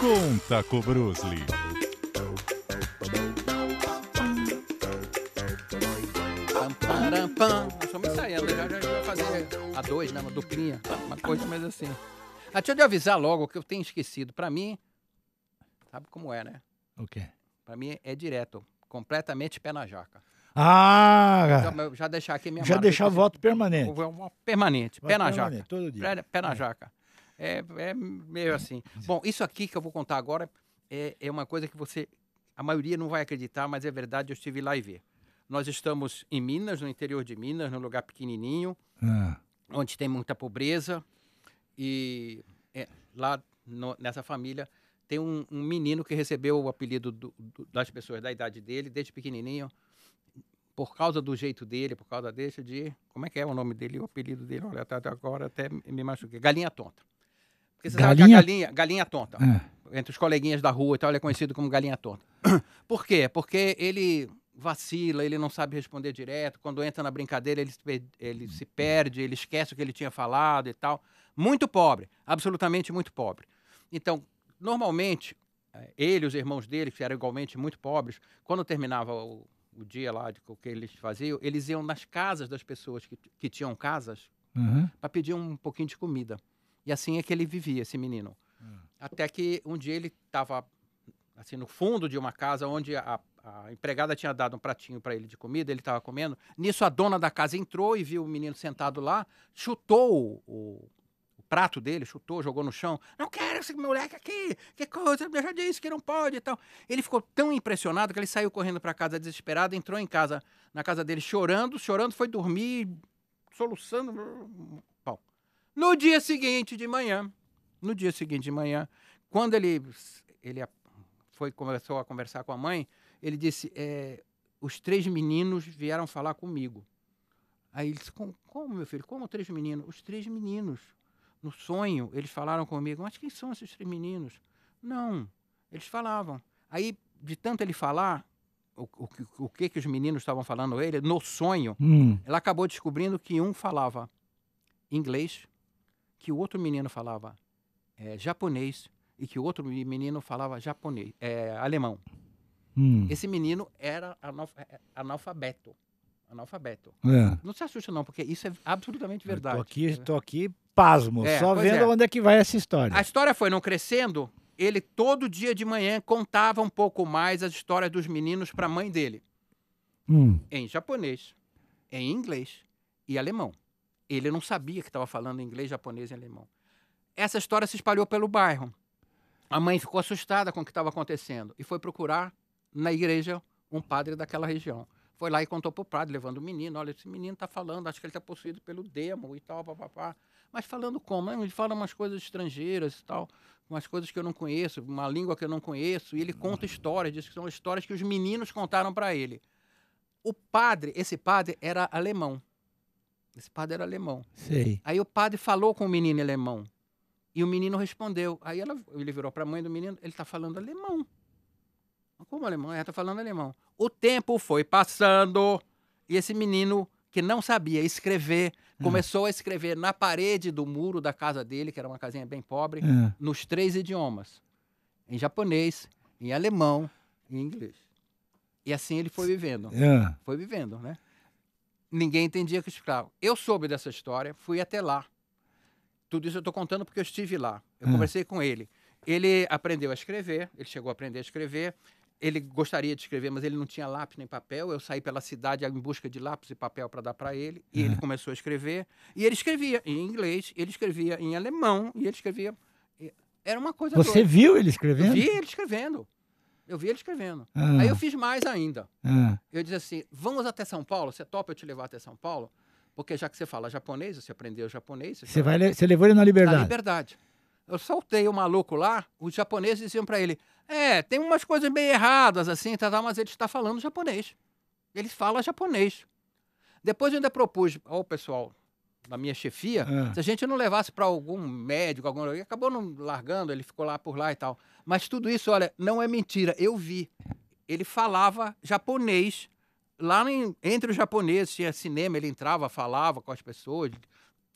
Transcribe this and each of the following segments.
Conta com Bruce Lee. Estamos ensaiando, né? já, já, já fazer a dois, né? Uma duplinha, uma coisa mais assim. Ah, deixa eu avisar logo que eu tenho esquecido. Pra mim, sabe como é, né? O quê? Pra mim é direto, completamente pé na jaca. Ah! Já, então, já deixar aqui minha Já marca, deixar voto permanente. Permanente, Voto pé na permanente, jaca. todo dia. Pé, pé na é. jaca. É, é meio assim. Bom, isso aqui que eu vou contar agora é, é uma coisa que você, a maioria não vai acreditar, mas é verdade, eu estive lá e vi. Nós estamos em Minas, no interior de Minas, num lugar pequenininho, ah. onde tem muita pobreza. E é, lá no, nessa família tem um, um, menino que recebeu o apelido do, do, das pessoas da idade dele, desde pequenininho, por causa do jeito dele, por causa desse de. Como é que é o nome dele, o apelido dele? Olha, até agora até me machuquei. Galinha Tonta. Porque você galinha... sabe que a galinha, galinha tonta. É. Entre os coleguinhas da rua e tal, ele é conhecido como galinha tonta. Por quê? Porque ele vacila, ele não sabe responder direto. Quando entra na brincadeira, ele se, ele se perde, ele esquece o que ele tinha falado e tal. Muito pobre, absolutamente muito pobre. Então, normalmente, eh, ele e os irmãos dele, que eram igualmente muito pobres, quando terminava o, o dia lá de o que eles faziam, eles iam nas casas das pessoas que, que tinham casas uhum. para pedir um pouquinho de comida. E assim é que ele vivia, esse menino. Hum. Até que um dia ele estava assim no fundo de uma casa onde a, a empregada tinha dado um pratinho para ele de comida, ele estava comendo. Nisso a dona da casa entrou e viu o menino sentado lá, chutou o, o prato dele, chutou, jogou no chão. Não quero esse moleque aqui, que coisa, eu já disse que não pode e tal. Ele ficou tão impressionado que ele saiu correndo para casa desesperado, entrou em casa, na casa dele chorando, chorando, foi dormir, soluçando, no dia seguinte de manhã, no dia seguinte de manhã, quando ele, ele foi começou a conversar com a mãe, ele disse: é, os três meninos vieram falar comigo. Aí ele disse: como, como, meu filho? Como três meninos? Os três meninos. No sonho, eles falaram comigo: mas quem são esses três meninos? Não, eles falavam. Aí, de tanto ele falar, o, o, o que que os meninos estavam falando ele, no sonho, hum. ela acabou descobrindo que um falava inglês, que o outro menino falava é, japonês e que o outro menino falava japonês, é, alemão. Hum. Esse menino era é, analfabeto. Analfabeto. É. Não se assusta, não, porque isso é absolutamente verdade. Estou aqui, tô aqui pasmo, é, só vendo é. onde é que vai essa história. A história foi não crescendo, ele todo dia de manhã contava um pouco mais as histórias dos meninos para a mãe dele. Hum. Em japonês, em inglês e alemão. Ele não sabia que estava falando inglês, japonês e alemão. Essa história se espalhou pelo bairro. A mãe ficou assustada com o que estava acontecendo e foi procurar na igreja um padre daquela região. Foi lá e contou para o padre, levando o menino. Olha, esse menino está falando, acho que ele está possuído pelo demo e tal, papapá. Mas falando como? Né? Ele fala umas coisas estrangeiras e tal, umas coisas que eu não conheço, uma língua que eu não conheço. E ele conta histórias, diz que são histórias que os meninos contaram para ele. O padre, esse padre, era alemão. Esse padre era alemão. Sei. Aí o padre falou com o menino alemão. E o menino respondeu. Aí ela, ele virou para a mãe do menino, ele está falando alemão. Como alemão? Ela é, está falando alemão. O tempo foi passando e esse menino que não sabia escrever é. começou a escrever na parede do muro da casa dele, que era uma casinha bem pobre, é. nos três idiomas: em japonês, em alemão e em inglês. E assim ele foi vivendo. É. Foi vivendo, né? ninguém entendia que escravo. Eu soube dessa história, fui até lá. Tudo isso eu estou contando porque eu estive lá. Eu hum. conversei com ele. Ele aprendeu a escrever, ele chegou a aprender a escrever. Ele gostaria de escrever, mas ele não tinha lápis nem papel. Eu saí pela cidade em busca de lápis e papel para dar para ele. E ele uhum. começou a escrever. E ele escrevia em inglês, ele escrevia em alemão e ele escrevia. Era uma coisa. Você doida. viu ele escrevendo? Eu vi ele escrevendo. Eu vi ele escrevendo. Ah. Aí eu fiz mais ainda. Ah. Eu disse assim: vamos até São Paulo? Você é topa eu te levar até São Paulo? Porque já que você fala japonês, você aprendeu japonês. Você, vai você levou ele na liberdade? Na liberdade. Eu soltei o maluco lá, os japoneses diziam para ele: é, tem umas coisas bem erradas assim, tá, tá, mas ele está falando japonês. Ele fala japonês. Depois eu ainda propus ao pessoal na minha chefia, ah. se a gente não levasse para algum médico, algum acabou não largando, ele ficou lá por lá e tal. Mas tudo isso, olha, não é mentira. Eu vi. Ele falava japonês lá em, entre os japoneses tinha cinema, ele entrava, falava com as pessoas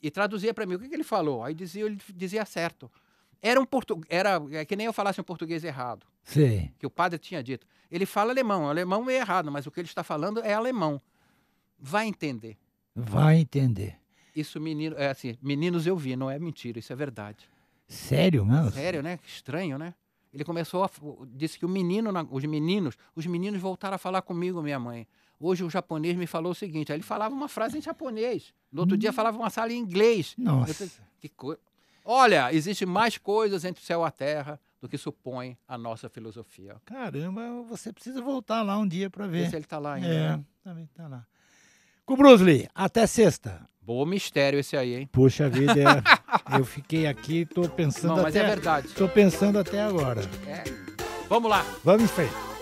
e traduzia para mim o que, que, ele falou. Aí dizia, ele dizia certo. Era um português. era é que nem eu falasse um português errado. Sim. Que o padre tinha dito. Ele fala alemão, o alemão é errado, mas o que ele está falando é alemão. Vai entender. Vai entender. Isso, menino, é assim, meninos eu vi, não é mentira, isso é verdade. Sério, mano? Sério, né? Estranho, né? Ele começou a, disse que o menino, os meninos, os meninos voltaram a falar comigo, minha mãe. Hoje o japonês me falou o seguinte, aí ele falava uma frase em japonês. No outro hum. dia falava uma sala em inglês. Nossa. Eu, que coisa. Olha, existe mais coisas entre o céu e a terra do que supõe a nossa filosofia. Caramba, você precisa voltar lá um dia para ver. se ele está lá ainda. É, né? também está lá. Com o Bruce Lee, até sexta. Bom mistério esse aí, hein? Puxa vida, é... eu fiquei aqui e tô pensando Não, mas é até... é verdade. Tô pensando até agora. É. Vamos lá. Vamos em frente.